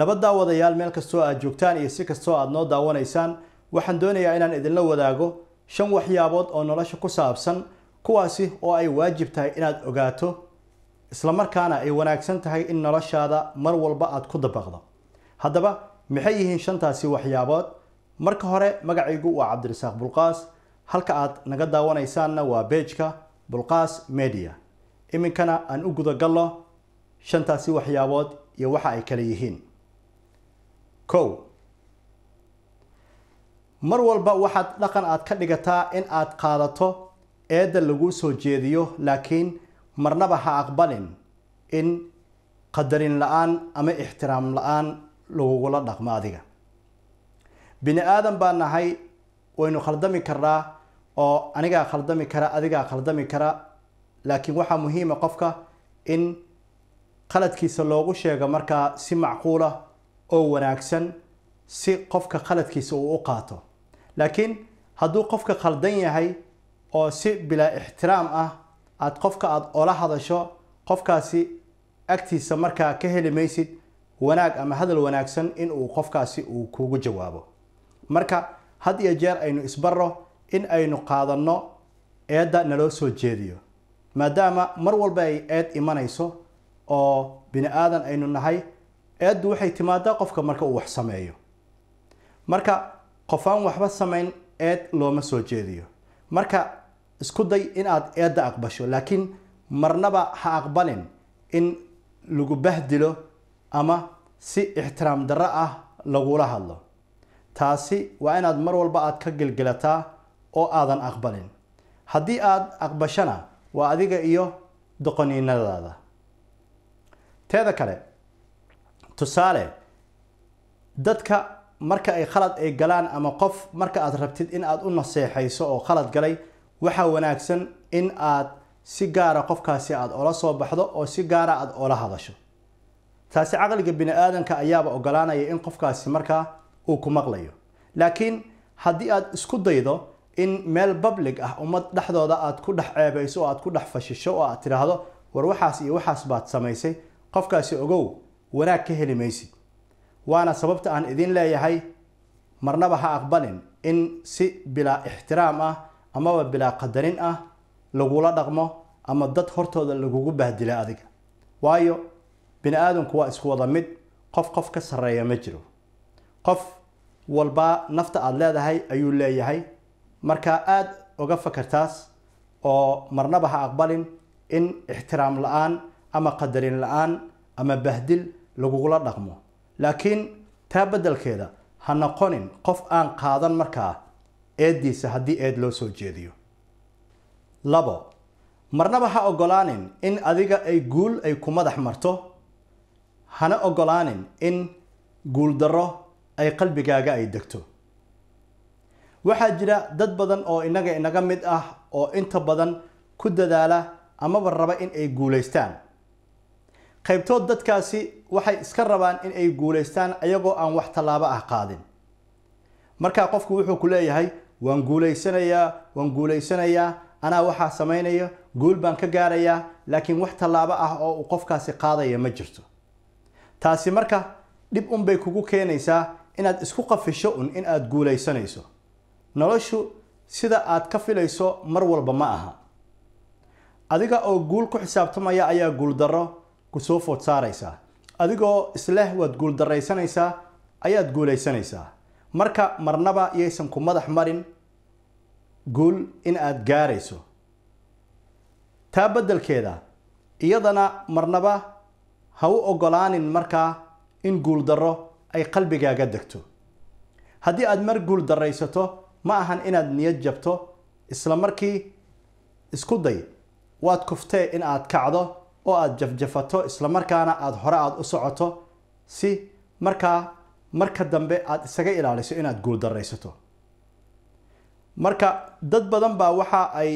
nabaddaa wadayaal meel kastoo aad joogtaan iyo si kastoo aad noo daawanaysaan waxaan doonayaa inaan idinla wadaago shan waxyaabood oo nolosha ku saabsan kuwaasi oo ay waajib tahay inaad ogaato islamarkaana ay wanaagsan tahay in noloshaada mar walba aad ku dabaqdo haddaba maxay yihiin shantaasi waxyaabood marka hore magacaygu waa cabdirasaaq bulqaas halka aad naga daawanaysaanna waa beejka bulqaas media iminkana aan u gudagalno shantaasi waxyaabood iyo waxa ay kale yihiin kow mar walba waxaad dhaqan aad ka dhigataa in aad qaadato eedda laguu soo jeediyo laakiin marnaba ha aqbalin in qadarin la-aan ama ixtiraam la-aan lagugula dhaqmo adiga bini aadan baa nahay waynu khaldami karnaa oo anigaa khaldami kara adigaa khaldami kara laakiin waxaa muhiima qofka in qaladkiisa loogu sheego markaa si macquula oo wanaagsan si qofka khaladkiisa uu u qaato laakiin hadduu qofka khaldan yahay oo si bilaa ixtiraam ah aad qofka aada ola hadasho qofkaasi agtiisa markaa ka heli maysid wanaag ama hadal wanaagsan in uu qofkaasi uu kugu jawaabo marka had iyo jeer aynu isbarro in aynu qaadanno eedda naloo soo jeediyo maadaama mar walba ay eed imanayso oo bini aadan aynu nahay eeddu waxay timaadaa qofka marka uu wax sameeyo marka qofaan waxba samayn eed looma soo jeediyo marka isku day in aad eedda aqbasho laakiin marnaba ha aqbalin in lagu bahdilo ama si ixtiraam darro ah lagula hadlo taasi waa inaad mar walba aad ka gelgelataa oo aadan aqbalin haddii aad aqbashana waa adiga iyo doqoniinadaada teeda kale tusaale dadka marka ay khalad ay galaan ama qof marka aad rabtid in aad u naseexayso oo khalad galay waxaa wanaagsan in aad si gaara qofkaasi aada ola soo baxdo oo si gaara aad ola hadasho taasi caqliga bini aadanka ayaaba ogolaanaya in qofkaasi markaa uu ku maqlayo laakiin haddii aad isku daydo in meel public ah ummad dhexdooda aad ku dhex ceebayso oo aad ku dhex fashisho oo aad tidhaahdo war waxaas iyo waxaas baad samaysay qofkaasi ogow wanaag ka heli maysid waana sababta aan idin leeyahay marnaba ha aqbalin in si bilaa ixtiraam ah amaba bilaa qadarin ah lagula dhaqmo ama dad hortooda lagugu bahdilo adiga waayo bini aadamku waa isku wada mid qof qof ka sarreeya ma jiro qof walbaa nafta aada leedahay ayuu leeyahay markaa aada uga fakartaas oo marnaba ha aqbalin in ixtiraam la-aan ama qadarin la-aan ama bahdil lagugula dhaqmo laakiin taa beddelkeeda ha noqonin qof aan qaadan markaa eeddiisa haddii eed loo soo jeediyo labo marnaba ha ogolaanin in adiga ay guul ay ku madax marto hana ogolaanin in guuldarro ay qalbigaaga ay degto waxaa jira dad badan oo innaga inaga mid ah oo inta badan ku dadaala amaba raba in ay guulaystaan qaybtood dadkaasi waxay iska rabaan in ay guulaystaan ayagoo aan wax tallaabo ah qaadin markaa qofku wuxuu ku leeyahay waan guulaysanayaa waan guulaysanayaa anaa waxaa samaynaya guul baan ka gaarayaa laakiin wax tallaabo ah oo uu qofkaasi qaadaya ma jirto taasi marka dhib unbay kugu keenaysaa inaad isku qafisho un in aada guulaysanayso noloshu sida aad ka filayso mar walba ma aha adiga oo guul ku xisaabtamaya ayaa guuldarro ku food saaraysaa adigoo isleh waad guuldaraysanaysaa ayaad guulaysanaysaa marka marnaba yaysan ku madax marin guul in aad gaarayso taa beddelkeeda iyadana marnaba ha u ogolaanin markaa in guuldarro ay qalbigaaga degto haddii aad mar guul daraysato ma ahan inaad niyad jabto isla markii isku day waad kuftee in aad kacdo oo aada jafjafato islamarkaana aada hore aada u socoto si markaa marka dambe aada isaga ilaaliso inaad guuldaraysato marka dad badan baa waxa ay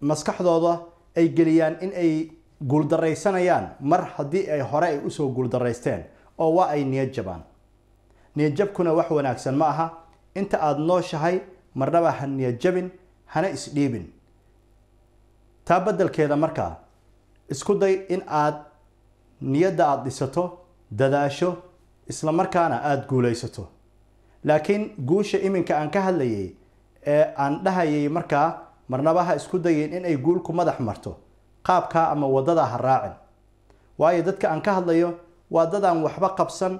maskaxdooda ay geliyaan in ay guuldaraysanayaan mar haddii ay hore ay usoo guuldaraysteen oo waa ay niyad jabaan niyadjabkuna wax wanaagsan ma aha inta aada nooshahay marnaba ha niyad jabin hana isdhiibin taa beddelkeeda markaa isku day in aad niyadda aada dhisato dadaasho isla markaana aada guulaysato laakiin guusha iminka aan ka hadlayay ee aan dhahayay markaa marnaba ha isku dayin inay guulku madax marto qaabkaa ama waddadaa ha raacin waayo dadka aan ka hadlayo waa dad aan waxba qabsan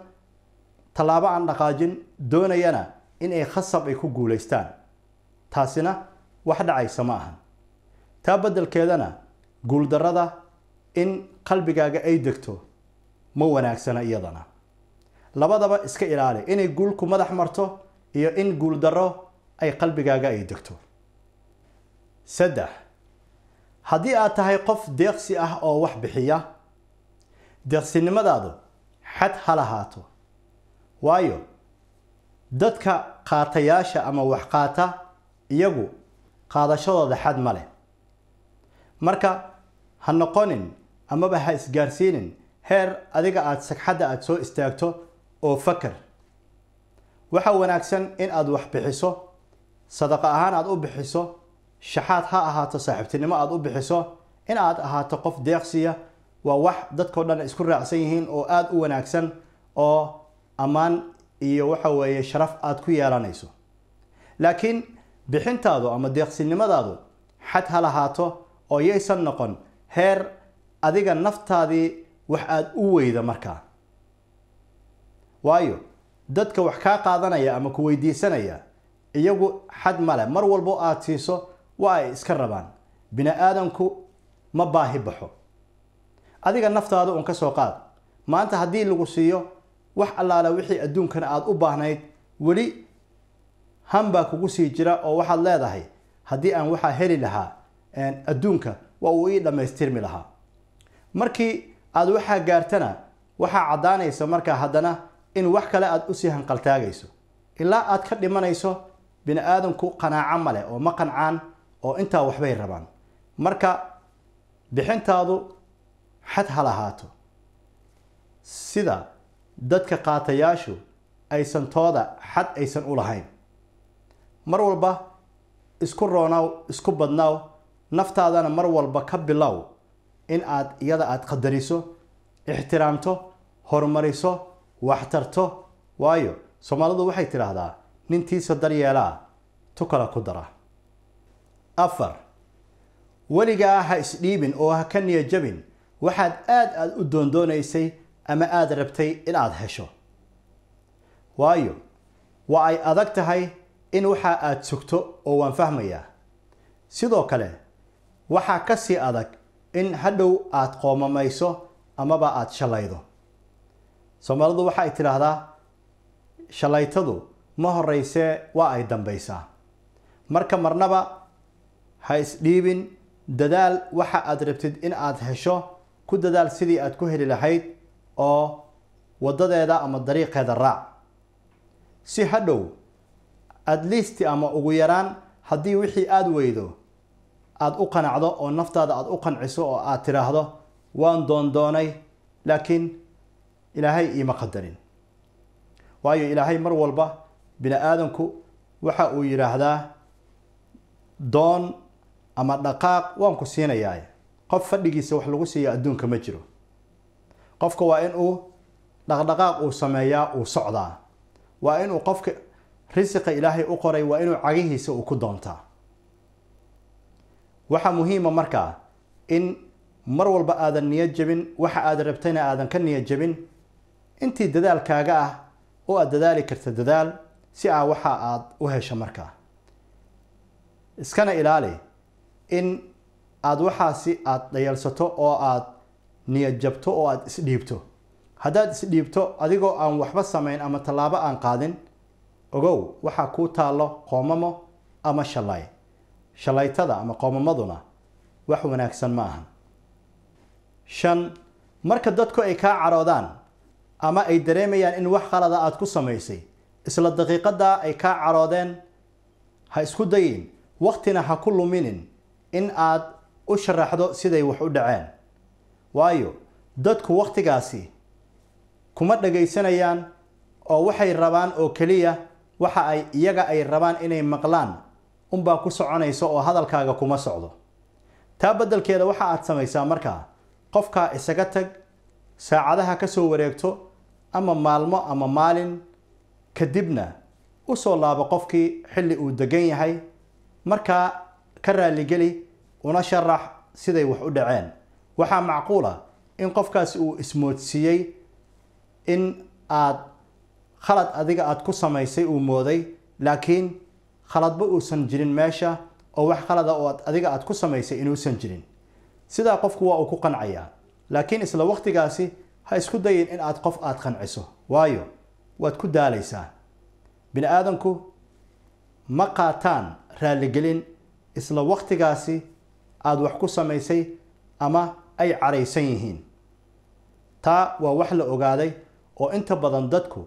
tallaabo aan dhaqaajin doonayana inay khasab ay ku guulaystaan taasina wax dhacaysa ma ahan taa beddelkeedana guuldarrada in qalbigaaga ay degto ma wanaagsana iyadana labadaba iska ilaali inay guulku madax marto iyo in guuldaro ay qalbigaaga ay degto saddex haddii aad tahay qof deeqsi ah oo wax bixiya deeqsinimadaadu xad ha lahaato waayo dadka qaatayaasha ama wax qaata iyagu qaadashadooda xad ma leh marka ha noqonin amaba ha isgaarsiinin heer adiga aada sagxadda aada soo istaagto oo fakar waxaa wanaagsan in aada wax bixiso sadaqa ahaan aad u bixiso shaxaad ha ahaato saaxiibtinimo aada u bixiso in aad ahaato qof deeqsiya waa wax dadkao dhan isku raacsan yihiin oo aada u wanaagsan oo ammaan iyo waxa weeye sharaf aada ku yeelanayso laakiin bixintaadu ama deeqsinimadaadu xad ha lahaato oo yaysan noqon heer adiga naftaadii wax aada u weyda markaa waayo dadka wax kaa qaadanaya ama ku weydiisanaya iyagu xad male mar walbo aada siiso waa ay iska rabaan bini aadanku ma baahi baxo adiga naftaada uun ka soo qaad maanta haddii lagu siiyo wax allaale wixii adduunkana aada u baahnayd weli han kugu sii jira oo waxaad leedahay haddii aan waxaa heli lahaa adduunka waa uu ii dhammaystirmi lahaa markii aada waxaa gaartana waxaa caddaanaysa markaa haddana in wax kale aada usii hanqaltaagayso ilaa aad ka dhimanayso bini aadanku qanaaco ma leh oo ma qancaan oo intaa waxbay rabaan marka bixintaadu xad ha lahaato sida dadka qaatayaashu aysan tooda xad aysan u lahayn mar walba isku roonaw isku badnaaw naftaadana mar walba ka bilow in aad iyada aad qadariso ixtiraamto horumariso waxtarto waayo soomaalidu waxay tidhaahdaa nintiisa daryeelaa tukala ku dara afar weligaa ha isdhiibin oo ha ka niya jabin waxaad aad aada u doondoonaysay ama aada rabtay inaad hesho waayo waa ay adag tahay in waxa aada sugto oo waan fahmayaa sidoo kale waxaa ka sii adag in hadhow aada qoomamayso amaba aada shalaydo soomaalidu waxa ay tidhaahdaa shalaytadu ma horeysee waa ay dambaysaa marka marnaba ha isdhiibin dadaal waxa aada rabtid in aada hesho ku dadaal sidii aada ku heli lahayd oo waddadeeda ama dariiqeeda raac si hadhow adlisti ama ugu yaraan haddii wixii aada weydo aad u qanacdo oo naftaada aada u qanciso oo aada tiraahdo waan doondoonay laakiin ilaahay iima qadarin waayo ilaahay mar walba bini aadanku waxa uu yidhaahdaa doon ama dhaqaaq waan ku siinayaa qof fadhigiisa wax lagu siiya adduunka ma jiro qofka waa in uu dhaqdhaqaaq uu sameeyaa uu socdaa waa inuu qofka risiqa ilaahay u qoray waa inuu cagihiisa uu ku doontaa waxaa muhiima markaa in mar walba aadan niyo jabin waxa aada rabtayna aadan ka niyo jabin intii dadaalkaaga ah oo aada dadaali karta dadaal si aa waxa aada u hesho markaa iskana ilaali in aada waxaasi aada dhayalsato oo aada niyad jabto oo aada isdhiibto haddaad isdhiibto adigoo aan waxba samayn ama tallaabo aan qaadin ogow waxaa kuu taallo qoomamo ama shalay shalaytada ama qoomamaduna wax wanaagsan ma aha shan marka dadku ay kaa caroodaan ama ay dareemayaan in wax qalada aada ku samaysay isla daqiiqadaa ay kaa caroodeen ha isku dayin waqtina ha ku luminin in aad u sharaxdo siday wax u dhaceen waayo dadku waqtigaasi kuma dhagaysanayaan oo waxay rabaan oo keliya waxa ay iyaga ay rabaan inay maqlaan unbaa ku soconaysa oo hadalkaaga kuma socdo taa beddelkeeda waxa aad samaysaa markaa qofkaa isaga tag saacadaha ka soo wareegto ama maalmo ama maalin kadibna u soo laabo qofkii xilli uu degan yahay markaa ka raaligeli una sharax siday wax u dhaceen waxaa macquula in qofkaasi uu ismoodsiiyey in aad khalad adiga aad ku samaysay uu mooday laakiin khaladba uusan jirin meesha oo wax khalada ah oo adiga aad ku samaysay inuusan jirin sidaa qofku waa uu ku qancayaa laakiin isla waqtigaasi ha isku dayin in aad qof aada qanciso waayo waad ku daalaysaa bini aadanku ma qaataan raalligelin isla waqtigaasi aada wax ku samaysay ama ay caraysan yihiin taa waa wax la ogaaday oo inta badan dadku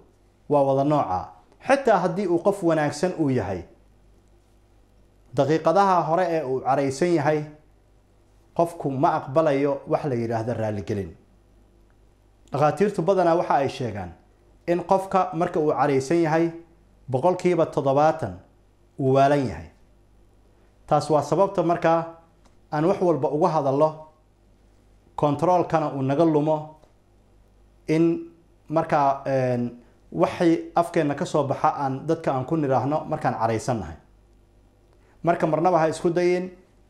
waa wada noocaa xitaa haddii uu qof wanaagsan uu yahay daqiiqadaha hore ee uu caraysan yahay qofku ma aqbalayo wax la yidhaahdo raalligelin dhakhaatiirtu badanaa waxa ay sheegaan in qofka marka uu caraysan yahay boqolkiiba toddobaatan uu waalan yahay taas waa sababta markaa aan wax walba uga hadallo kontaroolkana uu naga lumo in markaa waxay afkeenna ka soo baxa aan dadka aan ku nidhaahno markaan caraysan nahay marka marnaba ha isku dayin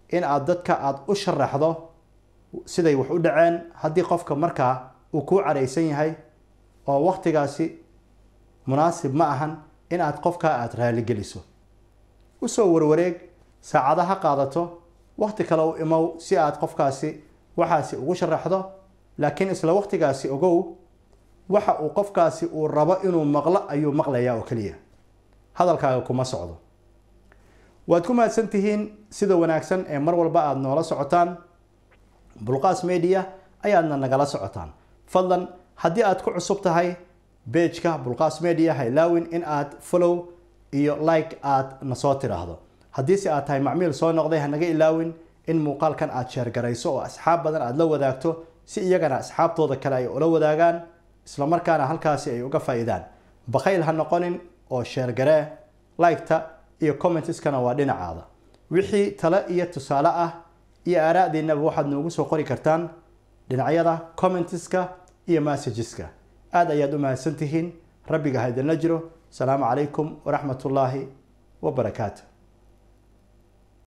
in aad dadka aada u sharaxdo siday wax u dhaceen haddii qofka markaa uu kuu caraysan yahay oo waktigaasi munaasib ma ahan in aad qofkaa aada raaligeliso usoo warwareeg saacada ha qaadato waqti kale u imow si aad qofkaasi waxaasi ugu sharaxdo laakiin isla waqtigaasi ogow waxa uu qofkaasi uu rabo inuu maqlo ayuu maqlayaa oo keliya hadalkaaga kuma socdo waad ku mahadsantihiin sida wanaagsan ee mar walba aad noola socotaan bulqaas media ayaadna nagala socotaan fadlan haddii aad ku cusub tahay bejka bulqaas media ha ilaawin in aad follow iyo like aada nasoo tidhaahdo haddiise aad tahay macmiil soo noqday ha naga ilaawin in muuqaalkan aad sheergarayso oo asxaab badan aada la wadaagto si iyagana asxaabtooda kale ay ula wadaagaan islamarkaana halkaasi ay uga faa-iidaan bakayl ha noqonin oo sheergaree liketa iyo commentskana waa dhinacaada wixii tale iyo tusaale ah iyo aaraadiinaba waxaad noogu soo qori kartaan dhinacyada commentska iyo massageska aada ayaad u mahadsantihiin rabbiga ha idinla jiro asalaamu calaykum waraxmatullaahi ullaahi wabarakaatu